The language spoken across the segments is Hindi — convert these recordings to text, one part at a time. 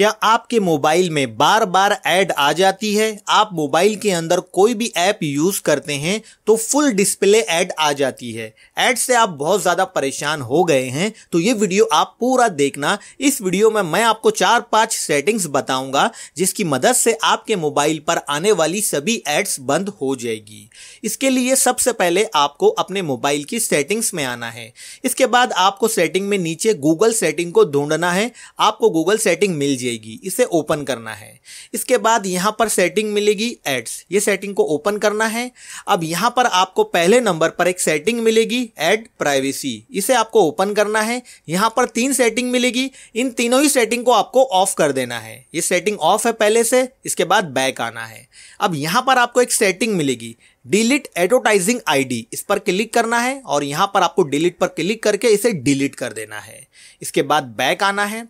क्या आपके मोबाइल में बार बार ऐड आ जाती है आप मोबाइल के अंदर कोई भी ऐप यूज़ करते हैं तो फुल डिस्प्ले ऐड आ जाती है ऐड से आप बहुत ज़्यादा परेशान हो गए हैं तो ये वीडियो आप पूरा देखना इस वीडियो में मैं आपको चार पांच सेटिंग्स बताऊंगा जिसकी मदद से आपके मोबाइल पर आने वाली सभी एड्स बंद हो जाएगी इसके लिए सबसे पहले आपको अपने मोबाइल की सेटिंग्स में आना है इसके बाद आपको सेटिंग में नीचे गूगल सेटिंग को ढूंढना है आपको गूगल सेटिंग मिल जाएगी जाएगी इसे ओपन करना है इसके बाद यहाँ पर सेटिंग मिलेगी एड्स ये सेटिंग को ओपन करना है अब यहाँ पर आपको पहले नंबर पर एक सेटिंग मिलेगी एड प्राइवेसी इसे आपको ओपन करना है यहाँ पर तीन सेटिंग मिलेगी इन तीनों ही सेटिंग को आपको ऑफ कर देना है ये सेटिंग ऑफ है पहले से इसके बाद बैक आना है अब यहाँ पर आपको एक सेटिंग मिलेगी डिलीट एडवर्टाइजिंग आईडी इस पर क्लिक करना है और यहाँ पर आपको डिलीट पर क्लिक करके इसे डिलीट कर देना है इसके बाद बैक आना है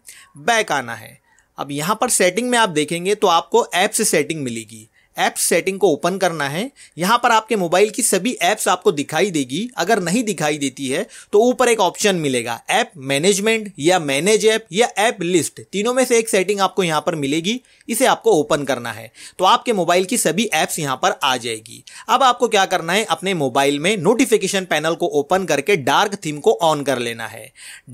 बैक आना है अब यहाँ पर सेटिंग में आप देखेंगे तो आपको ऐप से सेटिंग मिलेगी ऐप सेटिंग को ओपन करना है यहां पर आपके मोबाइल की सभी एप्स आपको दिखाई देगी अगर नहीं दिखाई देती है तो ऊपर एक ऑप्शन मिलेगा ऐप मैनेजमेंट या मैनेज ऐप या ऐप लिस्ट तीनों में से एक सेटिंग आपको यहां पर मिलेगी इसे आपको ओपन करना है तो आपके मोबाइल की सभी एप्स यहां पर आ जाएगी अब आपको क्या करना है अपने मोबाइल में नोटिफिकेशन पैनल को ओपन करके डार्क थीम को ऑन कर लेना है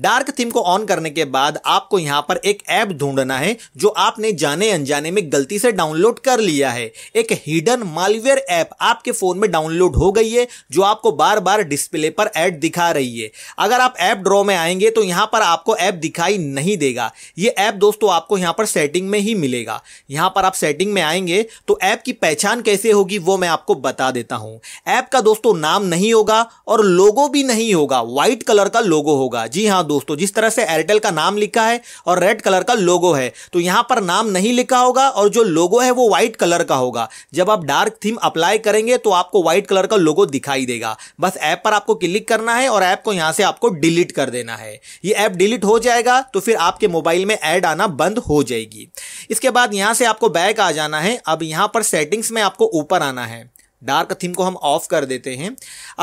डार्क थीम को ऑन करने के बाद आपको यहां पर एक ऐप ढूंढना है जो आपने जाने अनजाने में गलती से डाउनलोड कर लिया है एक हिडन मालवेयर ऐप आपके फोन में डाउनलोड हो गई है जो आपको बार बार डिस्प्ले पर ऐड दिखा रही है अगर आप ऐप ड्रॉ में आएंगे तो यहां पर आपको ऐप दिखाई नहीं देगा ये ऐप दोस्तों आपको यहां पर सेटिंग में ही मिलेगा यहां पर आप सेटिंग में आएंगे तो ऐप की पहचान कैसे होगी वो मैं आपको बता देता हूं ऐप का दोस्तों नाम नहीं होगा और लोगो भी नहीं होगा व्हाइट कलर का लोगो होगा जी हाँ दोस्तों जिस तरह से एयरटेल का नाम लिखा है और रेड कलर का लोगो है तो यहां पर नाम नहीं लिखा होगा और जो लोगो है वो व्हाइट कलर का होगा होगा जब आप डार्क थीम अप्लाई करेंगे तो आपको व्हाइट कलर का लोगो दिखाई देगा बस ऐप पर आपको क्लिक करना है और ऐप को यहां से आपको डिलीट कर देना है ये ऐप डिलीट हो जाएगा तो फिर आपके मोबाइल में ऐड आना बंद हो जाएगी इसके बाद यहां से आपको बैक आ जाना है अब यहां पर सेटिंग्स में आपको ऊपर आना है डार्क थीम को हम ऑफ कर देते हैं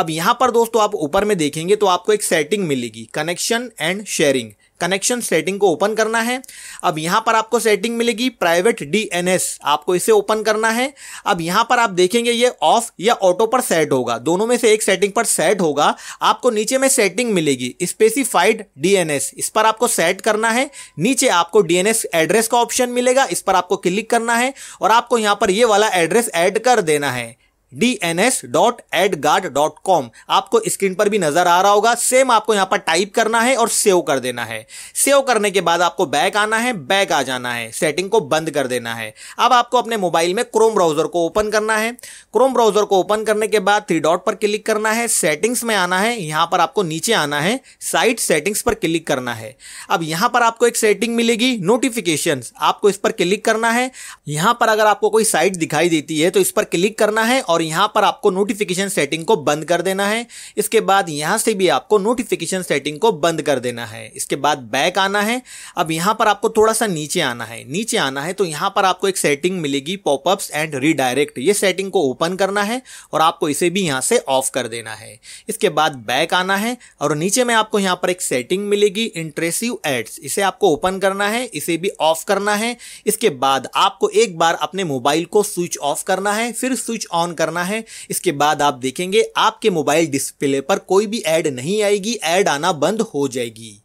अब यहां पर दोस्तों आप ऊपर में देखेंगे तो आपको एक सेटिंग मिलेगी connection and sharing connection setting को ओपन करना है अब यहाँ पर आपको सेटिंग मिलेगी प्राइवेट डीएनएस आपको इसे ओपन करना है अब यहाँ पर आप देखेंगे ये ऑफ या ऑटो पर सेट होगा दोनों में से एक सेटिंग पर सेट होगा आपको नीचे में सेटिंग मिलेगी स्पेसिफाइड डीएनएस इस पर आपको सेट करना है नीचे आपको डीएनएस एड्रेस का ऑप्शन मिलेगा इस पर आपको क्लिक करना है और आपको यहाँ पर ये वाला एड्रेस एड कर देना है D N S dot ad guard dot com आपको स्क्रीन पर भी नजर आ रहा होगा सेम आपको यहां पर टाइप करना है और सेव कर देना है सेव करने के बाद आपको बैक आना है बैक आ जाना है सेटिंग को बंद कर देना है अब आपको अपने मोबाइल में क्रोम ब्राउजर को ओपन करना है क्रोम ब्राउजर को ओपन करने के बाद थ्री डॉट पर क्लिक करना है सेटिंग्स में आना है यहां पर आपको नीचे आना है साइट सेटिंग्स पर क्लिक करना है अब यहां पर आपको एक सेटिंग मिलेगी नोटिफिकेशन आपको इस पर क्लिक करना है यहां पर अगर आपको कोई साइट दिखाई देती है तो इस पर क्लिक करना है और यहाँ पर आपको नोटिफिकेशन सेटिंग को बंद कर देना है इसके बाद यहाँ से भी आपको नोटिफिकेशन सेटिंग को बंद कर देना है इसके बाद बैक आना है अब यहाँ पर आपको थोड़ा सा नीचे आना है नीचे आना है तो यहाँ पर आपको एक सेटिंग मिलेगी पॉपअप्स एंड रीडायरेक्ट ये सेटिंग को ओपन करना है और आपको इसे भी यहाँ से ऑफ कर देना है इसके बाद बैक आना है और नीचे में आपको यहाँ पर एक सेटिंग मिलेगी इंट्रेसिव एड्स इसे आपको ओपन करना है इसे भी ऑफ करना है इसके बाद आपको एक बार अपने मोबाइल को स्विच ऑफ करना है फिर स्विच ऑन कर करना है इसके बाद आप देखेंगे आपके मोबाइल डिस्प्ले पर कोई भी ऐड नहीं आएगी ऐड आना बंद हो जाएगी